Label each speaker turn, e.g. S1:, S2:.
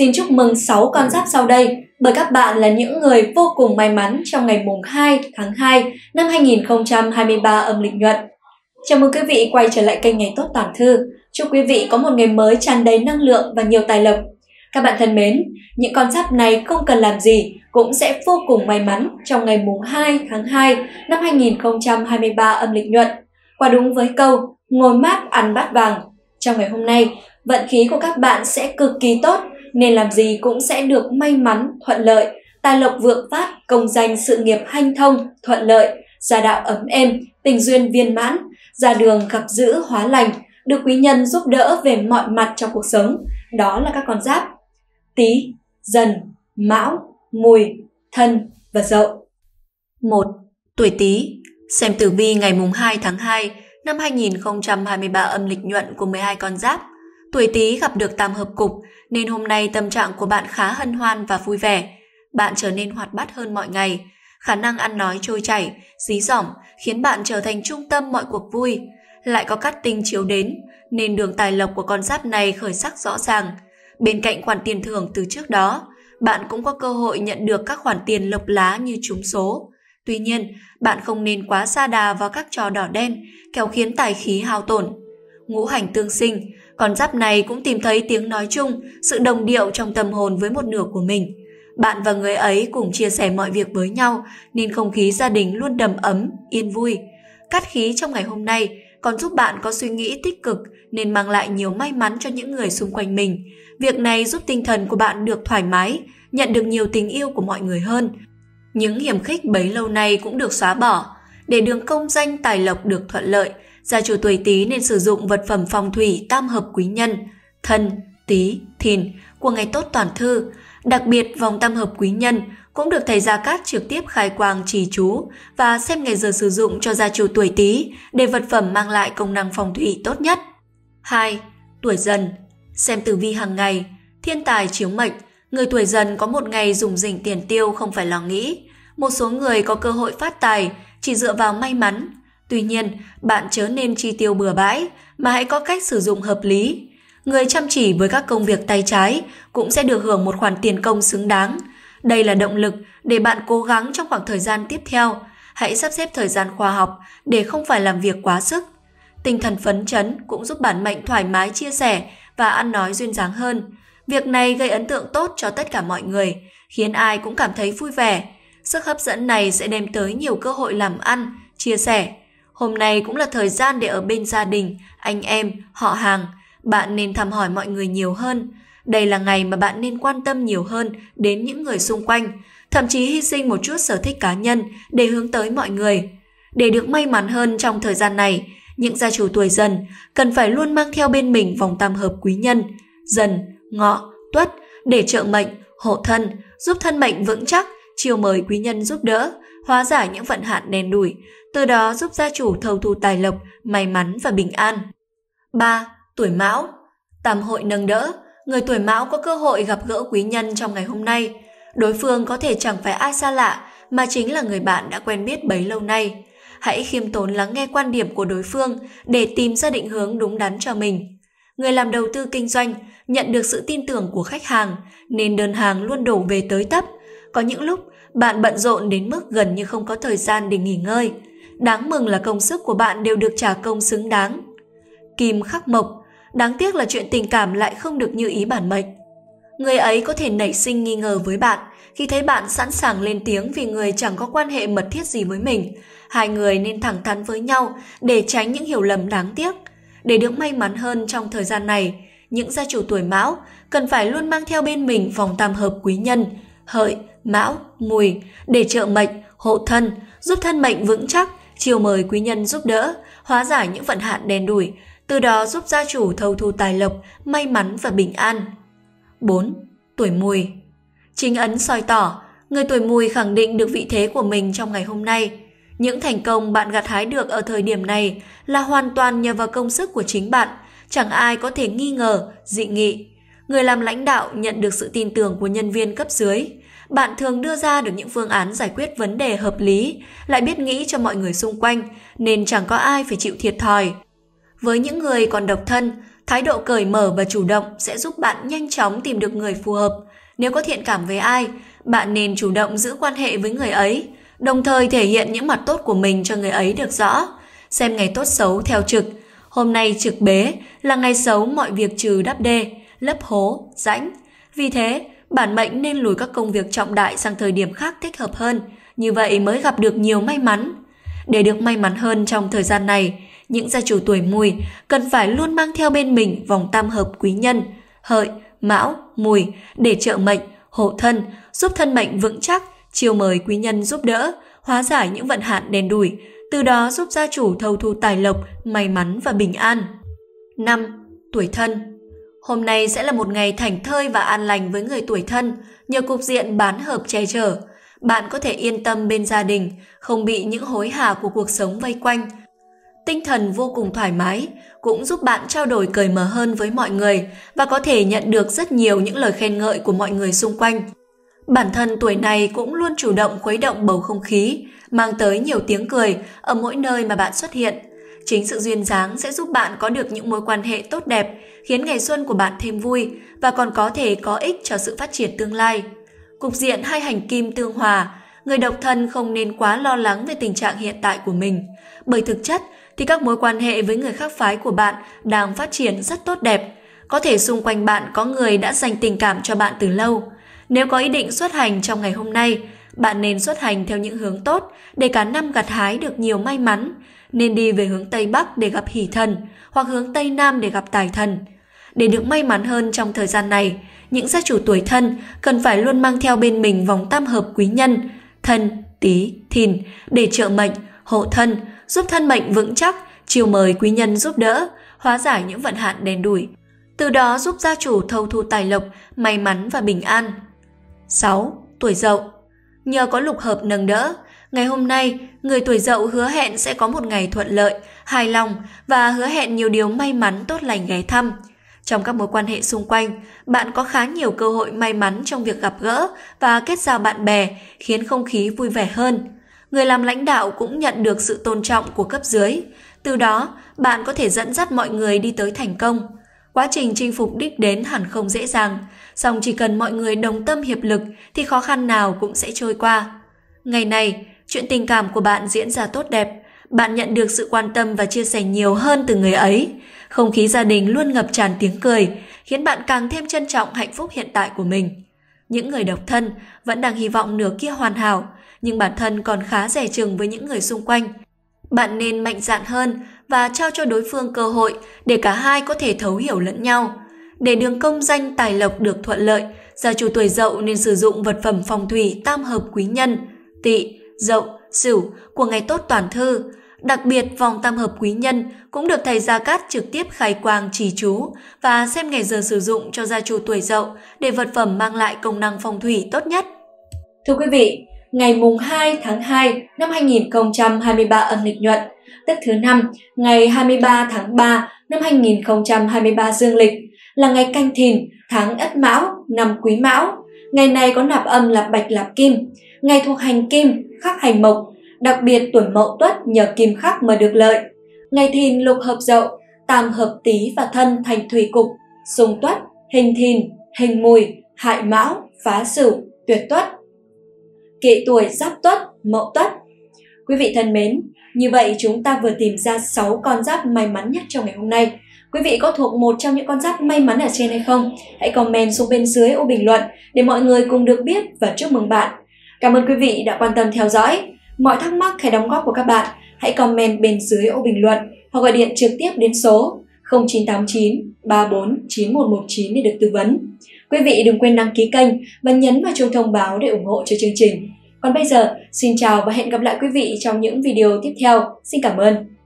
S1: Xin chúc mừng 6 con giáp sau đây, bởi các bạn là những người vô cùng may mắn trong ngày mùng 2 tháng 2 năm 2023 âm lịch nhuận. Chào mừng quý vị quay trở lại kênh Ngày Tốt Toàn Thư. Chúc quý vị có một ngày mới tràn đầy năng lượng và nhiều tài lộc. Các bạn thân mến, những con giáp này không cần làm gì cũng sẽ vô cùng may mắn trong ngày mùng 2 tháng 2 năm 2023 âm lịch nhuận. Qua đúng với câu ngồi mát ăn bát vàng. Trong ngày hôm nay, vận khí của các bạn sẽ cực kỳ tốt nên làm gì cũng sẽ được may mắn, thuận lợi, tài lộc vượng phát, công danh sự nghiệp hanh thông, thuận lợi, gia đạo ấm êm, tình duyên viên mãn, ra đường gặp giữ hóa lành, được quý nhân giúp đỡ về mọi mặt trong cuộc sống. Đó là các con giáp Tý, Dần, Mão, Mùi, Thân và Dậu. 1. Tuổi Tý Xem tử vi ngày mùng 2 tháng 2 năm 2023 âm lịch nhuận của 12 con giáp Tuổi Tý gặp được tam hợp cục nên hôm nay tâm trạng của bạn khá hân hoan và vui vẻ. Bạn trở nên hoạt bát hơn mọi ngày, khả năng ăn nói trôi chảy, dí dỏm khiến bạn trở thành trung tâm mọi cuộc vui. Lại có cát tinh chiếu đến nên đường tài lộc của con giáp này khởi sắc rõ ràng. Bên cạnh khoản tiền thưởng từ trước đó, bạn cũng có cơ hội nhận được các khoản tiền lộc lá như trúng số. Tuy nhiên, bạn không nên quá xa đà vào các trò đỏ đen, kéo khiến tài khí hao tổn. Ngũ hành tương sinh, con giáp này cũng tìm thấy tiếng nói chung, sự đồng điệu trong tâm hồn với một nửa của mình. Bạn và người ấy cùng chia sẻ mọi việc với nhau nên không khí gia đình luôn đầm ấm, yên vui. Cát khí trong ngày hôm nay còn giúp bạn có suy nghĩ tích cực nên mang lại nhiều may mắn cho những người xung quanh mình. Việc này giúp tinh thần của bạn được thoải mái, nhận được nhiều tình yêu của mọi người hơn. Những hiểm khích bấy lâu nay cũng được xóa bỏ, để đường công danh tài lộc được thuận lợi – Gia chủ tuổi Tý nên sử dụng vật phẩm phong thủy tam hợp quý nhân, thân, Tý, Thìn của ngày tốt toàn thư. Đặc biệt vòng tam hợp quý nhân cũng được thầy Gia Cát trực tiếp khai quang trì chú và xem ngày giờ sử dụng cho gia chủ tuổi Tý để vật phẩm mang lại công năng phong thủy tốt nhất. 2. Tuổi dần Xem tử vi hàng ngày, thiên tài chiếu mệnh, người tuổi dần có một ngày dùng dỉnh tiền tiêu không phải lo nghĩ. Một số người có cơ hội phát tài chỉ dựa vào may mắn, Tuy nhiên, bạn chớ nên chi tiêu bừa bãi mà hãy có cách sử dụng hợp lý. Người chăm chỉ với các công việc tay trái cũng sẽ được hưởng một khoản tiền công xứng đáng. Đây là động lực để bạn cố gắng trong khoảng thời gian tiếp theo. Hãy sắp xếp thời gian khoa học để không phải làm việc quá sức. Tinh thần phấn chấn cũng giúp bản mệnh thoải mái chia sẻ và ăn nói duyên dáng hơn. Việc này gây ấn tượng tốt cho tất cả mọi người, khiến ai cũng cảm thấy vui vẻ. Sức hấp dẫn này sẽ đem tới nhiều cơ hội làm ăn, chia sẻ Hôm nay cũng là thời gian để ở bên gia đình, anh em, họ hàng. Bạn nên thăm hỏi mọi người nhiều hơn. Đây là ngày mà bạn nên quan tâm nhiều hơn đến những người xung quanh, thậm chí hy sinh một chút sở thích cá nhân để hướng tới mọi người. Để được may mắn hơn trong thời gian này, những gia chủ tuổi dần cần phải luôn mang theo bên mình vòng tam hợp quý nhân, dần, ngọ, tuất để trợ mệnh, hộ thân, giúp thân mệnh vững chắc, chiều mời quý nhân giúp đỡ hóa giải những vận hạn đen đủi, từ đó giúp gia chủ thâu thu tài lộc, may mắn và bình an. 3. Tuổi Mão Tam hội nâng đỡ, người tuổi Mão có cơ hội gặp gỡ quý nhân trong ngày hôm nay. Đối phương có thể chẳng phải ai xa lạ, mà chính là người bạn đã quen biết bấy lâu nay. Hãy khiêm tốn lắng nghe quan điểm của đối phương để tìm ra định hướng đúng đắn cho mình. Người làm đầu tư kinh doanh nhận được sự tin tưởng của khách hàng nên đơn hàng luôn đổ về tới tấp – có những lúc bạn bận rộn đến mức gần như không có thời gian để nghỉ ngơi. Đáng mừng là công sức của bạn đều được trả công xứng đáng. Kim khắc mộc, đáng tiếc là chuyện tình cảm lại không được như ý bản mệnh. Người ấy có thể nảy sinh nghi ngờ với bạn khi thấy bạn sẵn sàng lên tiếng vì người chẳng có quan hệ mật thiết gì với mình. Hai người nên thẳng thắn với nhau để tránh những hiểu lầm đáng tiếc. Để được may mắn hơn trong thời gian này, những gia chủ tuổi mão cần phải luôn mang theo bên mình vòng tam hợp quý nhân, hợi, mão, mùi để trợ mệnh, hộ thân, giúp thân mệnh vững chắc, chiều mời quý nhân giúp đỡ, hóa giải những vận hạn đen đủi, từ đó giúp gia chủ thâu thu tài lộc, may mắn và bình an. 4. Tuổi mùi Chính ấn soi tỏ, người tuổi mùi khẳng định được vị thế của mình trong ngày hôm nay. Những thành công bạn gặt hái được ở thời điểm này là hoàn toàn nhờ vào công sức của chính bạn, chẳng ai có thể nghi ngờ, dị nghị. Người làm lãnh đạo nhận được sự tin tưởng của nhân viên cấp dưới, bạn thường đưa ra được những phương án giải quyết vấn đề hợp lý, lại biết nghĩ cho mọi người xung quanh, nên chẳng có ai phải chịu thiệt thòi. Với những người còn độc thân, thái độ cởi mở và chủ động sẽ giúp bạn nhanh chóng tìm được người phù hợp. Nếu có thiện cảm với ai, bạn nên chủ động giữ quan hệ với người ấy, đồng thời thể hiện những mặt tốt của mình cho người ấy được rõ, xem ngày tốt xấu theo trực. Hôm nay trực bế là ngày xấu mọi việc trừ đắp đê, lấp hố, rãnh. Vì thế, bản mệnh nên lùi các công việc trọng đại sang thời điểm khác thích hợp hơn, như vậy mới gặp được nhiều may mắn. Để được may mắn hơn trong thời gian này, những gia chủ tuổi mùi cần phải luôn mang theo bên mình vòng tam hợp quý nhân, hợi, mão, mùi để trợ mệnh, hộ thân, giúp thân mệnh vững chắc, chiêu mời quý nhân giúp đỡ, hóa giải những vận hạn đèn đủi, từ đó giúp gia chủ thâu thu tài lộc, may mắn và bình an. 5. Tuổi thân Hôm nay sẽ là một ngày thảnh thơi và an lành với người tuổi thân, nhờ cục diện bán hợp che chở. Bạn có thể yên tâm bên gia đình, không bị những hối hả của cuộc sống vây quanh. Tinh thần vô cùng thoải mái, cũng giúp bạn trao đổi cởi mở hơn với mọi người và có thể nhận được rất nhiều những lời khen ngợi của mọi người xung quanh. Bản thân tuổi này cũng luôn chủ động khuấy động bầu không khí, mang tới nhiều tiếng cười ở mỗi nơi mà bạn xuất hiện. Chính sự duyên dáng sẽ giúp bạn có được những mối quan hệ tốt đẹp, khiến ngày xuân của bạn thêm vui và còn có thể có ích cho sự phát triển tương lai. Cục diện hai hành kim tương hòa, người độc thân không nên quá lo lắng về tình trạng hiện tại của mình, bởi thực chất thì các mối quan hệ với người khác phái của bạn đang phát triển rất tốt đẹp. Có thể xung quanh bạn có người đã dành tình cảm cho bạn từ lâu. Nếu có ý định xuất hành trong ngày hôm nay, bạn nên xuất hành theo những hướng tốt để cả năm gặt hái được nhiều may mắn nên đi về hướng Tây Bắc để gặp hỷ thần hoặc hướng Tây Nam để gặp tài thần. Để được may mắn hơn trong thời gian này, những gia chủ tuổi thân cần phải luôn mang theo bên mình vòng tam hợp quý nhân, thân, tí, thìn để trợ mệnh, hộ thân, giúp thân mệnh vững chắc, chiều mời quý nhân giúp đỡ, hóa giải những vận hạn đen đủi. Từ đó giúp gia chủ thâu thu tài lộc, may mắn và bình an. 6. Tuổi dậu Nhờ có lục hợp nâng đỡ, Ngày hôm nay, người tuổi dậu hứa hẹn sẽ có một ngày thuận lợi, hài lòng và hứa hẹn nhiều điều may mắn tốt lành ghé thăm. Trong các mối quan hệ xung quanh, bạn có khá nhiều cơ hội may mắn trong việc gặp gỡ và kết giao bạn bè, khiến không khí vui vẻ hơn. Người làm lãnh đạo cũng nhận được sự tôn trọng của cấp dưới. Từ đó, bạn có thể dẫn dắt mọi người đi tới thành công. Quá trình chinh phục đích đến hẳn không dễ dàng, song chỉ cần mọi người đồng tâm hiệp lực thì khó khăn nào cũng sẽ trôi qua. Ngày này, chuyện tình cảm của bạn diễn ra tốt đẹp, bạn nhận được sự quan tâm và chia sẻ nhiều hơn từ người ấy. Không khí gia đình luôn ngập tràn tiếng cười, khiến bạn càng thêm trân trọng hạnh phúc hiện tại của mình. Những người độc thân vẫn đang hy vọng nửa kia hoàn hảo, nhưng bản thân còn khá rẻ chừng với những người xung quanh. Bạn nên mạnh dạn hơn và trao cho đối phương cơ hội để cả hai có thể thấu hiểu lẫn nhau. Để đường công danh tài lộc được thuận lợi, gia chủ tuổi dậu nên sử dụng vật phẩm phong thủy tam hợp quý nhân, tỵ, dậu, sửu của ngày tốt toàn thư. Đặc biệt, vòng tam hợp quý nhân cũng được thầy Gia Cát trực tiếp khai quang trì chú và xem ngày giờ sử dụng cho gia chủ tuổi dậu để vật phẩm mang lại công năng phong thủy tốt nhất. Thưa quý vị, ngày mùng 2 tháng 2 năm 2023 âm lịch nhuận, tức thứ năm, ngày 23 tháng 3 năm 2023 dương lịch là ngày canh thìn, tháng Ất Mão, năm Quý Mão Ngày này có nạp âm là bạch lạp kim, ngày thuộc hành kim, khắc hành mộc, đặc biệt tuổi mậu tuất nhờ kim khắc mà được lợi. Ngày thìn lục hợp dậu, tam hợp tý và thân thành thủy cục, sùng tuất, hình thìn, hình mùi, hại mão, phá sửu, tuyệt tuất. Kỵ tuổi giáp tuất, mậu tuất. Quý vị thân mến, như vậy chúng ta vừa tìm ra 6 con giáp may mắn nhất trong ngày hôm nay. Quý vị có thuộc một trong những con giáp may mắn ở trên hay không? Hãy comment xuống bên dưới ô bình luận để mọi người cùng được biết và chúc mừng bạn. Cảm ơn quý vị đã quan tâm theo dõi. Mọi thắc mắc hay đóng góp của các bạn, hãy comment bên dưới ô bình luận hoặc gọi điện trực tiếp đến số 0989 34 9119 để được tư vấn. Quý vị đừng quên đăng ký kênh và nhấn vào chuông thông báo để ủng hộ cho chương trình. Còn bây giờ, xin chào và hẹn gặp lại quý vị trong những video tiếp theo. Xin cảm ơn.